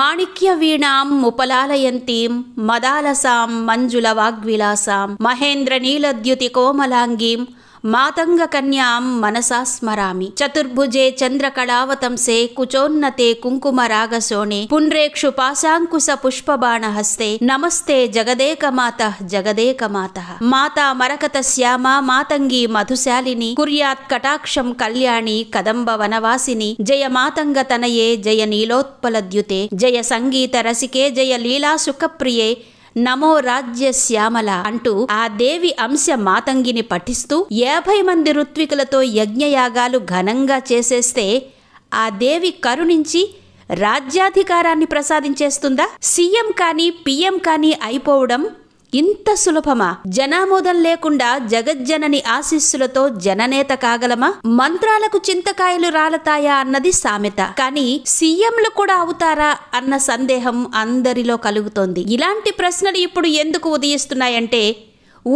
మాణిక్య వీణాం ముపలాలయంతీం మదాలసాం మంజుల వాగ్విలాసాం మహేంద్ర నీలద్యుతి కోమలాంగీం मातङ्गकन्यां मनसा स्मरामि चतुर्भुजे चन्द्रकलावतंसे कुचोन्नते कुङ्कुमरागसोणे पुण्ड्रेक्षुपाशाङ्कुशपुष्पबाणहस्ते नमस्ते जगदेकमातः जगदेकमातः माता मरकतश्यामा मातङ्गी मधुशालिनि कुर्यात्कटाक्षं कल्याणि कदम्बवनवासिनि जय मातङ्गतनये जय नीलोत्पलद्युते जय सङ्गीतरसिके जय लीलासुखप्रिये నమో రాజ్య శ్యామల అంటూ ఆ దేవి అంశ మాతంగిని పఠిస్తూ యాభై మంది ఋత్వికులతో యజ్ఞయాగాలు ఘనంగా చేసేస్తే ఆ దేవి కరుణించి రాజ్యాధికారాన్ని ప్రసాదించేస్తుందా సీఎం కానీ పిఎం కానీ అయిపోవడం ఇంత సులభమా జనామోదం లేకుండా జగజ్జనని ఆశీస్సులతో జననేత కాగలమా మంత్రాలకు చింతకాయలు రాలతాయా అన్నది సామెత కానీ సీఎంలు కూడా అవుతారా అన్న సందేహం అందరిలో కలుగుతోంది ఇలాంటి ప్రశ్నలు ఇప్పుడు ఎందుకు ఉదయిస్తున్నాయంటే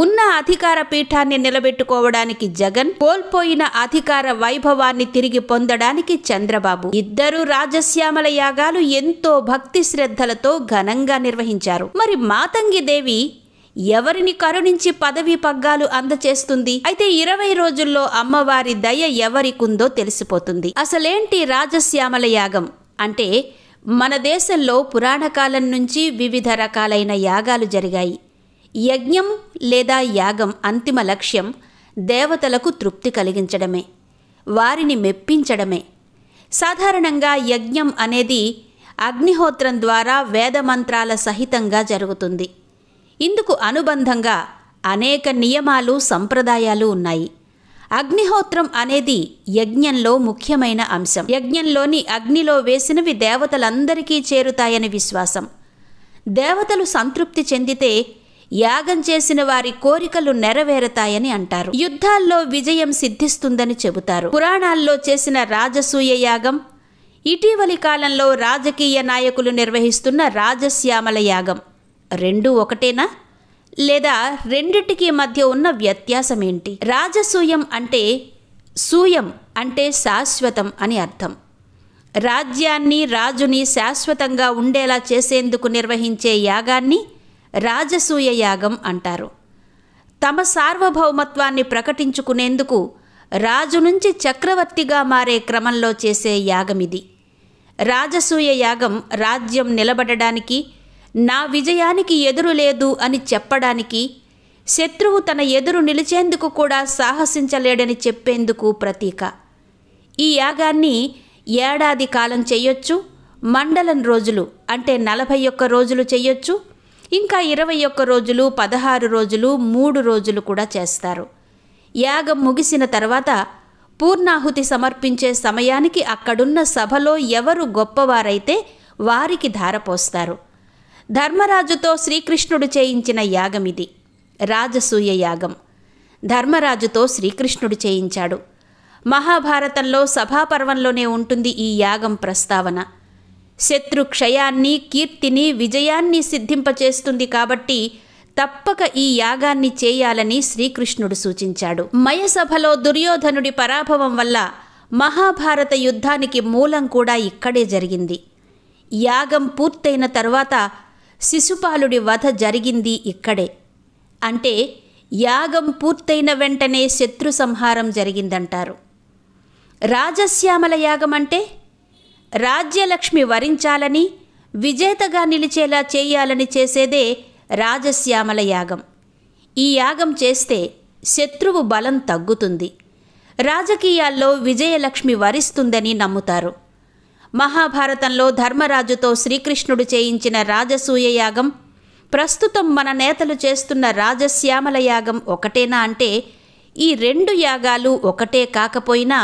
ఉన్న అధికార పీఠాన్ని నిలబెట్టుకోవడానికి జగన్ కోల్పోయిన అధికార వైభవాన్ని తిరిగి పొందడానికి చంద్రబాబు ఇద్దరు రాజశ్యామల యాగాలు ఎంతో భక్తి శ్రద్ధలతో ఘనంగా నిర్వహించారు మరి మాతంగి దేవి ఎవరిని కరుణించి పదవి పగ్గాలు అందచేస్తుంది అయితే ఇరవై రోజుల్లో అమ్మవారి దయ ఎవరికుందో తెలిసిపోతుంది అసలేంటి రాజశ్యామల యాగం అంటే మన దేశంలో పురాణ కాలం నుంచి వివిధ రకాలైన యాగాలు జరిగాయి యజ్ఞం లేదా యాగం అంతిమ లక్ష్యం దేవతలకు తృప్తి కలిగించడమే వారిని మెప్పించడమే సాధారణంగా యజ్ఞం అనేది అగ్నిహోత్రం ద్వారా వేదమంత్రాల సహితంగా జరుగుతుంది ఇందుకు అనుబంధంగా అనేక నియమాలు సంప్రదాయాలు ఉన్నాయి అగ్నిహోత్రం అనేది యజ్ఞంలో ముఖ్యమైన అంశం యజ్ఞంలోని అగ్నిలో వేసినవి దేవతలందరికీ చేరుతాయని విశ్వాసం దేవతలు సంతృప్తి చెందితే యాగం చేసిన వారి కోరికలు నెరవేరతాయని అంటారు యుద్ధాల్లో విజయం సిద్ధిస్తుందని చెబుతారు పురాణాల్లో చేసిన రాజసూయ యాగం ఇటీవలి కాలంలో రాజకీయ నాయకులు నిర్వహిస్తున్న రాజశ్యామల యాగం రెండు ఒకటేనా లేదా రెండిటికి మధ్య ఉన్న వ్యత్యాసం ఏంటి రాజసూయం అంటే సూయం అంటే శాశ్వతం అని అర్థం రాజ్యాన్ని రాజుని శాశ్వతంగా ఉండేలా చేసేందుకు నిర్వహించే యాగాన్ని రాజసూయ యాగం అంటారు తమ సార్వభౌమత్వాన్ని ప్రకటించుకునేందుకు రాజు నుంచి చక్రవర్తిగా మారే క్రమంలో చేసే యాగమిది రాజసూయ యాగం రాజ్యం నిలబడడానికి నా విజయానికి ఎదురు లేదు అని చెప్పడానికి శత్రువు తన ఎదురు నిలిచేందుకు కూడా సాహసించలేడని చెప్పేందుకు ప్రతీక ఈ యాగాన్ని ఏడాది కాలం చెయ్యొచ్చు మండలం రోజులు అంటే నలభై ఒక్క రోజులు చెయ్యొచ్చు ఇంకా ఇరవై ఒక్క రోజులు పదహారు రోజులు మూడు రోజులు కూడా చేస్తారు యాగం ముగిసిన తర్వాత పూర్ణాహుతి సమర్పించే సమయానికి అక్కడున్న సభలో ఎవరు గొప్పవారైతే వారికి ధారపోస్తారు ధర్మరాజుతో శ్రీకృష్ణుడు చేయించిన యాగమిది రాజసూయ యాగం ధర్మరాజుతో శ్రీకృష్ణుడు చేయించాడు మహాభారతంలో సభాపర్వంలోనే ఉంటుంది ఈ యాగం ప్రస్తావన శత్రు క్షయాన్ని కీర్తిని విజయాన్ని సిద్ధింపచేస్తుంది కాబట్టి తప్పక ఈ యాగాన్ని చేయాలని శ్రీకృష్ణుడు సూచించాడు మయసభలో దుర్యోధనుడి పరాభవం వల్ల మహాభారత యుద్ధానికి మూలం కూడా ఇక్కడే జరిగింది యాగం పూర్తయిన తర్వాత శిశుపాలుడి వధ జరిగింది ఇక్కడే అంటే యాగం పూర్తయిన వెంటనే శత్రు సంహారం జరిగిందంటారు రాజశ్యామల యాగం అంటే రాజ్యలక్ష్మి వరించాలని విజేతగా నిలిచేలా చేయాలని చేసేదే రాజశ్యామల యాగం ఈ యాగం చేస్తే శత్రువు బలం తగ్గుతుంది రాజకీయాల్లో విజయలక్ష్మి వరిస్తుందని నమ్ముతారు మహాభారతంలో ధర్మరాజుతో శ్రీకృష్ణుడు చేయించిన రాజసూయ యాగం ప్రస్తుతం మన నేతలు చేస్తున్న రాజశ్యామల యాగం ఒకటేనా అంటే ఈ రెండు యాగాలు ఒకటే కాకపోయినా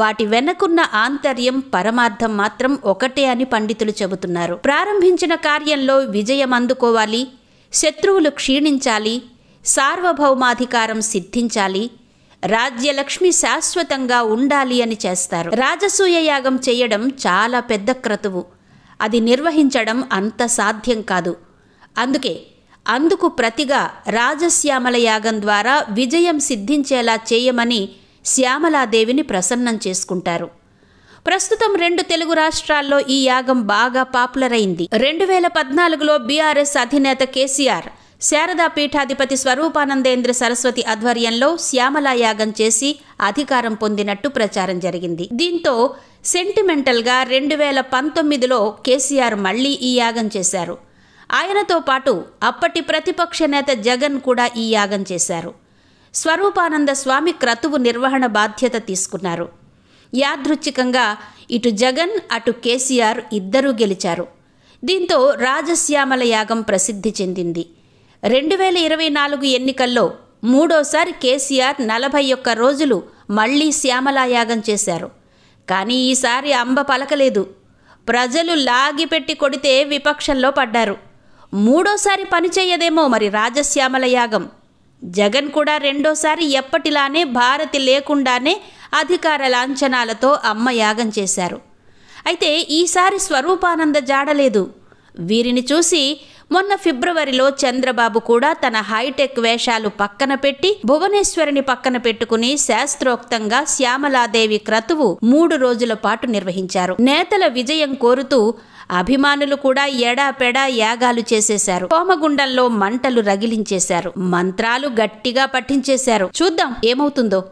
వాటి వెనకున్న ఆంతర్యం పరమార్థం మాత్రం ఒకటే అని పండితులు చెబుతున్నారు ప్రారంభించిన కార్యంలో విజయం అందుకోవాలి శత్రువులు క్షీణించాలి సార్వభౌమాధికారం సిద్ధించాలి రాజ్యలక్ష్మి శాశ్వతంగా ఉండాలి అని చేస్తారు రాజసూయ యాగం చేయడం చాలా పెద్ద క్రతువు అది నిర్వహించడం అంత సాధ్యం కాదు అందుకే అందుకు ప్రతిగా రాజశ్యామల యాగం ద్వారా విజయం సిద్ధించేలా చేయమని శ్యామలాదేవిని ప్రసన్నం చేసుకుంటారు ప్రస్తుతం రెండు తెలుగు రాష్ట్రాల్లో ఈ యాగం బాగా పాపులర్ అయింది రెండు వేల పద్నాలుగులో బీఆర్ఎస్ అధినేత కేసీఆర్ శారదా పీఠాధిపతి స్వరూపానందేంద్ర సరస్వతి ఆధ్వర్యంలో శ్యామలాయాగం చేసి అధికారం పొందినట్టు ప్రచారం జరిగింది దీంతో సెంటిమెంటల్గా రెండు వేల పంతొమ్మిదిలో కేసీఆర్ మళ్లీ ఈ యాగం చేశారు ఆయనతో పాటు అప్పటి ప్రతిపక్ష నేత జగన్ కూడా ఈ యాగం చేశారు స్వరూపానంద స్వామి క్రతువు నిర్వహణ బాధ్యత తీసుకున్నారు యాదృచ్ఛికంగా ఇటు జగన్ అటు కేసీఆర్ ఇద్దరూ గెలిచారు దీంతో రాజశ్యామల యాగం ప్రసిద్ధి చెందింది రెండు వేల ఇరవై నాలుగు ఎన్నికల్లో మూడోసారి కేసీఆర్ నలభై ఒక్క రోజులు మళ్లీ శ్యామలాయాగం చేశారు కానీ ఈసారి అంబ పలకలేదు ప్రజలు లాగిపెట్టి కొడితే విపక్షంలో పడ్డారు మూడోసారి పనిచేయదేమో మరి రాజశ్యామల యాగం జగన్ కూడా రెండోసారి ఎప్పటిలానే భారతి లేకుండానే అధికార లాంఛనాలతో అమ్మ యాగం చేశారు అయితే ఈసారి స్వరూపానంద జాడలేదు వీరిని చూసి మొన్న ఫిబ్రవరిలో చంద్రబాబు కూడా తన హైటెక్ వేషాలు పక్కన పెట్టి భువనేశ్వరిని పక్కన పెట్టుకుని శాస్త్రోక్తంగా శ్యామలాదేవి క్రతువు మూడు రోజుల పాటు నిర్వహించారు నేతల విజయం కోరుతూ అభిమానులు కూడా ఎడాపెడా యాగాలు చేసేశారు హోమగుండంలో మంటలు రగిలించేశారు మంత్రాలు గట్టిగా పట్టించేశారు చూద్దాం ఏమవుతుందో